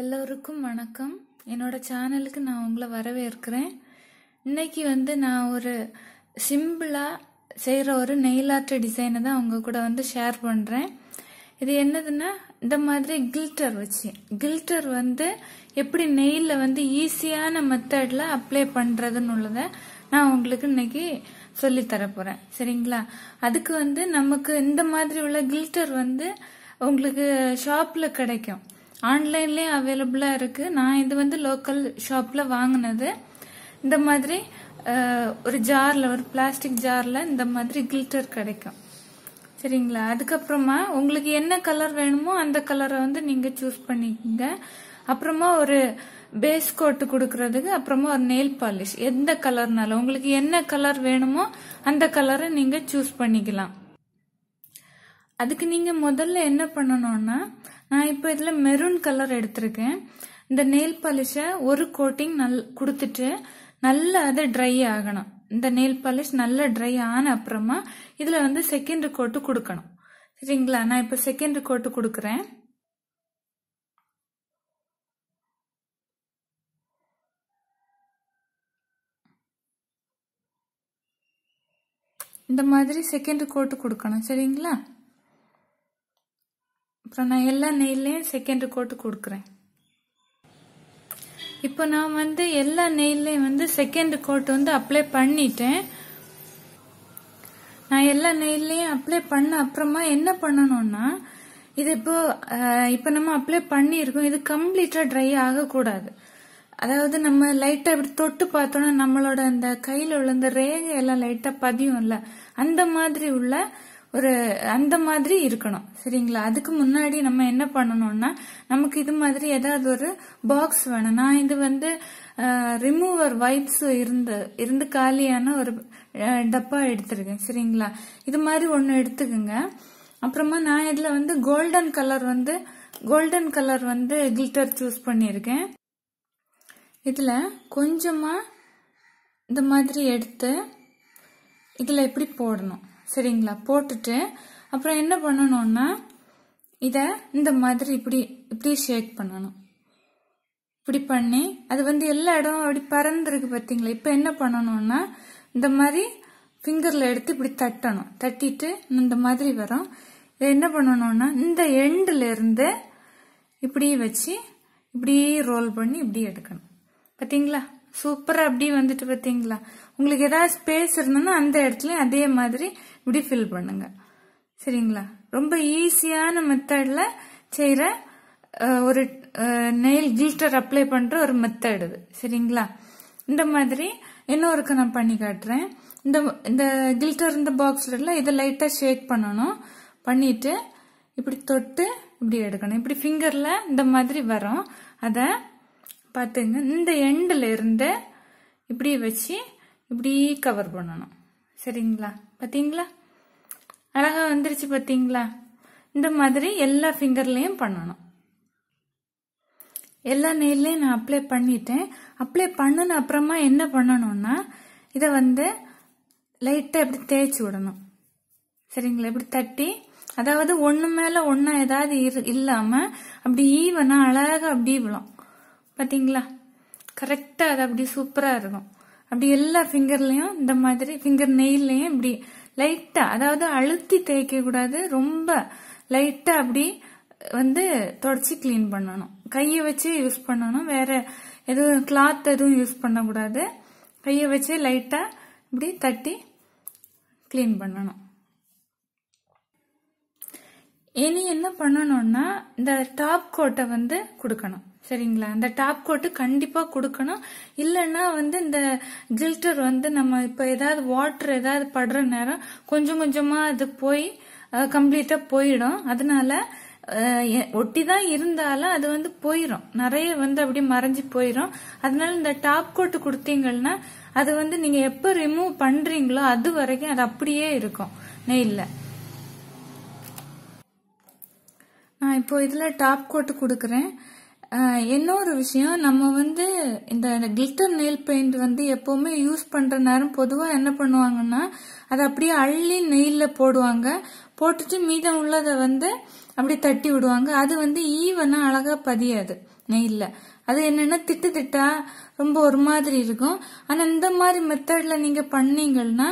எல்லோருக்கும் வணக்கம் என்னோட சேனலுக்கு நான் உங்களை வரவேற்கிறேன் இன்னைக்கு வந்து நான் ஒரு சிம்பிளாக செய்கிற ஒரு நெயில் ஆர்ட் டிசைனை தான் உங்கள் கூட வந்து ஷேர் பண்ணுறேன் இது என்னதுன்னா இந்த மாதிரி கில்டர் வச்சு கில்டர் வந்து எப்படி நெயிலில் வந்து ஈஸியான மெத்தடில் அப்ளை பண்ணுறதுன்னு உள்ளதை நான் உங்களுக்கு இன்னைக்கு சொல்லி தரப்போகிறேன் சரிங்களா அதுக்கு வந்து நமக்கு இந்த மாதிரி உள்ள கில்டர் வந்து உங்களுக்கு ஷாப்பில் கிடைக்கும் ஆன்லைன்லேயே அவைலபிளாக இருக்குது நான் இது வந்து லோக்கல் ஷாப்பில் வாங்கினது இந்த மாதிரி ஒரு ஜாரில் ஒரு பிளாஸ்டிக் ஜாரில் இந்த மாதிரி கில்டர் கிடைக்கும் சரிங்களா அதுக்கப்புறமா உங்களுக்கு என்ன கலர் வேணுமோ அந்த கலரை வந்து நீங்கள் சூஸ் பண்ணிக்கோங்க அப்புறமா ஒரு பேஸ் கோட்டு கொடுக்கறதுக்கு அப்புறமா ஒரு நெயில் பாலிஷ் எந்த கலர்னாலும் உங்களுக்கு என்ன கலர் வேணுமோ அந்த கலரை நீங்கள் சூஸ் பண்ணிக்கலாம் அதுக்கு நீங்கள் முதல்ல என்ன பண்ணணும்னா நான் இப்போ இதில் மெரூன் கலர் எடுத்திருக்கேன் இந்த நெயில் பாலிஷை ஒரு கோட்டிங் நல் கொடுத்துட்டு நல்லா அது ட்ரை ஆகணும் இந்த நெயில் பாலிஷ் நல்லா ட்ரை ஆன அப்புறமா இதில் வந்து செகண்ட் கோட்டு கொடுக்கணும் சரிங்களா நான் இப்போ செகண்ட் கோட்டு கொடுக்குறேன் இந்த மாதிரி செகண்ட் கோட்டு கொடுக்கணும் சரிங்களா அப்புறம் நான் எல்லா நெய்லையும் செகண்ட் கோட்டு கொடுக்குறேன் இப்போ நான் வந்து எல்லா நெய்லையும் வந்து செகண்ட் கோட் வந்து அப்ளை பண்ணிட்டேன் நான் எல்லா நெய்லையும் அப்ளை பண்ண அப்புறமா என்ன பண்ணணும்னா இது இப்போ இப்போ நம்ம அப்ளை பண்ணியிருக்கோம் இது கம்ப்ளீட்டா ட்ரை ஆகக்கூடாது அதாவது நம்ம லைட்டா இப்படி தொட்டு பார்த்தோம்னா நம்மளோட அந்த கையில உள்ள அந்த ரேகை எல்லாம் லைட்டா பதியும்ல அந்த மாதிரி உள்ள ஒரு அந்த மாதிரி இருக்கணும் சரிங்களா அதுக்கு முன்னாடி நம்ம என்ன பண்ணணும்னா நமக்கு இது மாதிரி ஏதாவது ஒரு பாக்ஸ் வேணும் நான் இது வந்து ரிமூவர் வைப்ஸ் இருந்து இருந்து காலியான ஒரு டப்பா எடுத்திருக்கேன் சரிங்களா இது மாதிரி ஒன்று எடுத்துக்கோங்க அப்புறமா நான் இதில் வந்து கோல்டன் கலர் வந்து கோல்டன் கலர் வந்து கிளிட்டர் சூஸ் பண்ணியிருக்கேன் இதில் கொஞ்சமாக இந்த மாதிரி எடுத்து இதில் எப்படி போடணும் சரிங்களா போட்டுட்டு அப்புறம் என்ன பண்ணணும்னா இதை இந்த மாதிரி இப்படி இப்படி ஷேக் பண்ணணும் இப்படி பண்ணி அது வந்து எல்லா இடமும் அப்படி பறந்துருக்கு பார்த்தீங்களா இப்போ என்ன பண்ணணும்னா இந்த மாதிரி ஃபிங்கரில் எடுத்து இப்படி தட்டணும் தட்டிட்டு இந்த மாதிரி வரும் இதை என்ன பண்ணணும்னா இந்த எண்டில் இருந்து இப்படி வச்சு இப்படி ரோல் பண்ணி இப்படி எடுக்கணும் பார்த்தீங்களா சூப்பராக அப்படியே வந்துட்டு பாத்தீங்களா உங்களுக்கு ஏதாவது ஸ்பேஸ் இருந்தோம்னா அந்த இடத்துல அதே மாதிரி இப்படி ஃபில் பண்ணுங்க சரிங்களா ரொம்ப ஈஸியான மெத்தட்ல செய்கிற ஒரு நெயில் கில்டர் அப்ளை பண்ணுற ஒரு மெத்தட் இது சரிங்களா இந்த மாதிரி இன்னொருக்கு நான் பண்ணி காட்டுறேன் இந்த இந்த கில்டர் இந்த பாக்ஸ்ல இதை லைட்டாக ஷேக் பண்ணணும் பண்ணிட்டு இப்படி தொட்டு இப்படி எடுக்கணும் இப்படி ஃபிங்கரில் இந்த மாதிரி வரும் அதை பார்த்துங்க இந்த எண்டில் இருந்து இப்படி வச்சு இப்படி கவர் பண்ணணும் சரிங்களா பார்த்தீங்களா அழகாக வந்துருச்சு பார்த்தீங்களா இந்த மாதிரி எல்லா ஃபிங்கர்லையும் பண்ணணும் எல்லா நெயிலையும் நான் அப்ளை பண்ணிட்டேன் அப்ளை பண்ணின அப்புறமா என்ன பண்ணணும்னா இதை வந்து லைட்டாக இப்படி தேய்ச்சி விடணும் சரிங்களா இப்படி தட்டி அதாவது ஒன்று மேலே ஒன்றா ஏதாவது இல்லாமல் அப்படி ஈவனா அழகாக அப்படி விழும் பார்த்தீங்களா கரெக்டாக அது அப்படி சூப்பராக இருக்கும் அப்படி எல்லா ஃபிங்கர்லேயும் இந்த மாதிரி ஃபிங்கர் நெயிலையும் இப்படி லைட்டாக அதாவது அழுத்தி தேய்க்கக்கூடாது ரொம்ப லைட்டாக அப்படி வந்து தொடச்சி க்ளீன் பண்ணணும் கையை வச்சு யூஸ் பண்ணணும் வேற எதுவும் கிளாத் எதுவும் யூஸ் பண்ணக்கூடாது கையை வச்சு லைட்டாக இப்படி தட்டி க்ளீன் பண்ணணும் இனி என்ன பண்ணணும்னா இந்த டாப் கோட்டை வந்து கொடுக்கணும் சரிங்களா இந்த டாப் கோட்டு கண்டிப்பா கொடுக்கணும் இல்லைன்னா வந்து இந்த ஜில்டர் வந்து நம்ம இப்ப ஏதாவது வாட்டர் ஏதாவது படுற நேரம் கொஞ்சம் கொஞ்சமா அது போய் கம்ப்ளீட்டா போயிடும் அதனால ஒட்டி தான் இருந்தாலும் அது வந்து போயிடும் நிறைய வந்து அப்படியே மறைஞ்சு போயிடும் அதனால இந்த டாப் கோட்டு கொடுத்தீங்கன்னா அது வந்து நீங்க எப்ப ரிமூவ் பண்றீங்களோ அது வரைக்கும் அது அப்படியே இருக்கும் நெய்ல நான் இப்போ இதில் டாப் கோட்டு கொடுக்குறேன் இன்னொரு விஷயம் நம்ம வந்து இந்த கிளிட்டர் நெயில் பெயிண்ட் வந்து எப்போவுமே யூஸ் பண்ணுற நேரம் பொதுவாக என்ன பண்ணுவாங்கன்னா அதை அப்படியே அள்ளி நெயிலில் போடுவாங்க போட்டுட்டு மீதம் உள்ளதை வந்து அப்படியே தட்டி விடுவாங்க அது வந்து ஈவனாக அழகாக பதியாது நெயிலில் அது என்னென்னா திட்டு திட்டா ரொம்ப ஒரு மாதிரி இருக்கும் ஆனால் இந்த மாதிரி மெத்தடில் நீங்கள் பண்ணீங்கன்னா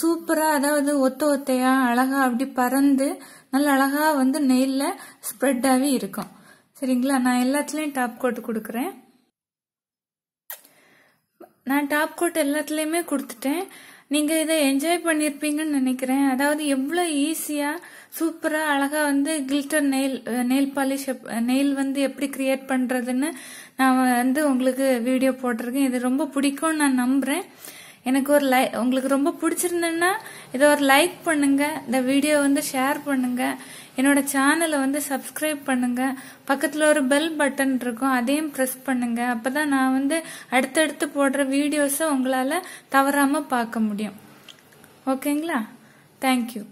சூப்பராக அதாவது ஒத்த ஒத்தையாக அழகாக அப்படி பறந்து நல்ல அழகாக வந்து நெயிலில் ஸ்ப்ரெட்டாகவே இருக்கும் சரிங்களா நான் எல்லாத்துலேயும் டாப் கோட் கொடுக்குறேன் நான் டாப் கோட் எல்லாத்துலேயுமே கொடுத்துட்டேன் நீங்கள் இதை என்ஜாய் பண்ணியிருப்பீங்கன்னு நினைக்கிறேன் அதாவது எவ்வளோ ஈஸியாக சூப்பராக அழகாக வந்து glitter nail nail polish nail வந்து எப்படி கிரியேட் பண்ணுறதுன்னு நான் வந்து உங்களுக்கு வீடியோ போட்டிருக்கேன் இது ரொம்ப பிடிக்கும்னு நான் நம்புகிறேன் எனக்கு ஒரு லை உங்களுக்கு ரொம்ப பிடிச்சிருந்தேன்னா இதை ஒரு லைக் பண்ணுங்க இந்த வீடியோ வந்து ஷேர் பண்ணுங்க என்னோட சேனலை வந்து சப்ஸ்கிரைப் பண்ணுங்க பக்கத்தில் ஒரு பெல் பட்டன் இருக்கும் அதையும் ப்ரெஸ் பண்ணுங்க தான் நான் வந்து அடுத்தடுத்து போடுற வீடியோஸை உங்களால் தவறாமல் பார்க்க முடியும் ஓகேங்களா தேங்க்யூ